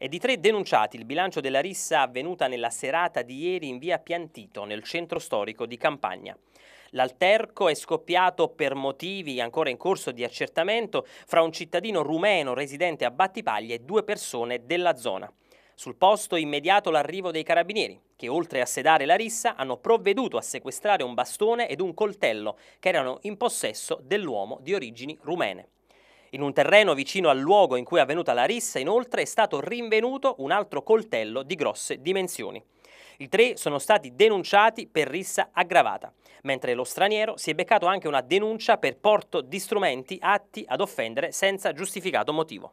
È di tre denunciati il bilancio della rissa avvenuta nella serata di ieri in via Piantito, nel centro storico di Campagna. L'alterco è scoppiato per motivi ancora in corso di accertamento fra un cittadino rumeno residente a Battipaglia e due persone della zona. Sul posto immediato l'arrivo dei carabinieri, che oltre a sedare la rissa hanno provveduto a sequestrare un bastone ed un coltello che erano in possesso dell'uomo di origini rumene. In un terreno vicino al luogo in cui è avvenuta la rissa, inoltre, è stato rinvenuto un altro coltello di grosse dimensioni. I tre sono stati denunciati per rissa aggravata, mentre lo straniero si è beccato anche una denuncia per porto di strumenti atti ad offendere senza giustificato motivo.